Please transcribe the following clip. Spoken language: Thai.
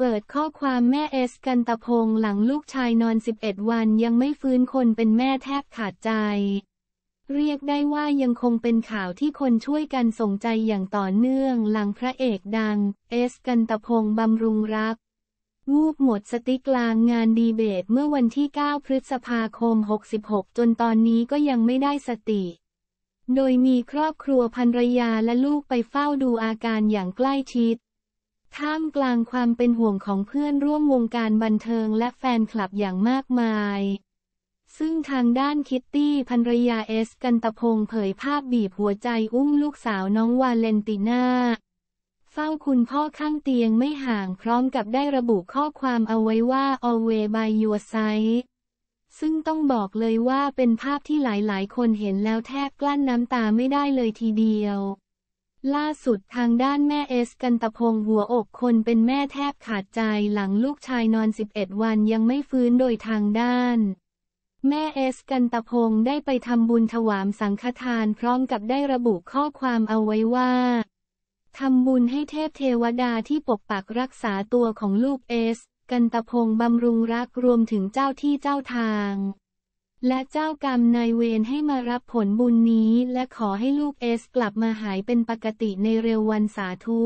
เปิดข้อความแม่เอสกันตะพงหลังลูกชายนอน 11 วันยังไม่ฟื้นคนเป็นแม่แทบขาดใจ เรียกได้ว่ายังคงเป็นข่าวที่คนช่วยกันส่งใจอย่างต่อเนื่องหลังพระเอกดังเอสกันตะพงบำรุงรัก วูบหมดสติกลางงานดีเบตเมื่อวันที่ 9 พฤษภาคม 66 จนตอนนี้ก็ยังไม่ได้สติ โดยมีครอบครัวภรรยาและลูกไปเฝ้าดูอาการอย่างใกล้ชิดท่ามกลางความเป็นห่วงของเพื่อนร่วมวงการบันเทิงและแฟนคลับอย่างมากมาย ซึ่งทางด้านคิตตี้ภรรยาเอสกันตพงเผยภาพบีบหัวใจอุ้มลูกสาวน้องวาเลนติน่า เฝ้าคุณพ่อข้างเตียงไม่ห่างพร้อมกับได้ระบุข้อความเอาไว้ว่า always by your side ซึ่งต้องบอกเลยว่าเป็นภาพที่หลายๆ คนเห็นแล้วแทบกลั้นน้ำตาไม่ได้เลยทีเดียวล่าสุดทางด้านแม่เอสกันตพงหัวอกคนเป็นแม่แทบขาดใจหลังลูกชายนอน 11 วันยังไม่ฟื้นโดยทางด้าน แม่เอสกันตพงได้ไปทำบุญถวามสังฆทานพร้อมกับได้ระบุข้อความเอาไว้ว่าทำบุญให้เทพเทวดาที่ปกปักรักษาตัวของลูกเอสกันตพงบำรุงรักรวมถึงเจ้าที่เจ้าทางและเจ้ากรรมนายเวรให้มารับผลบุญนี้ และขอให้ลูกเอสกลับมาหายเป็นปกติในเร็ววันสาธุ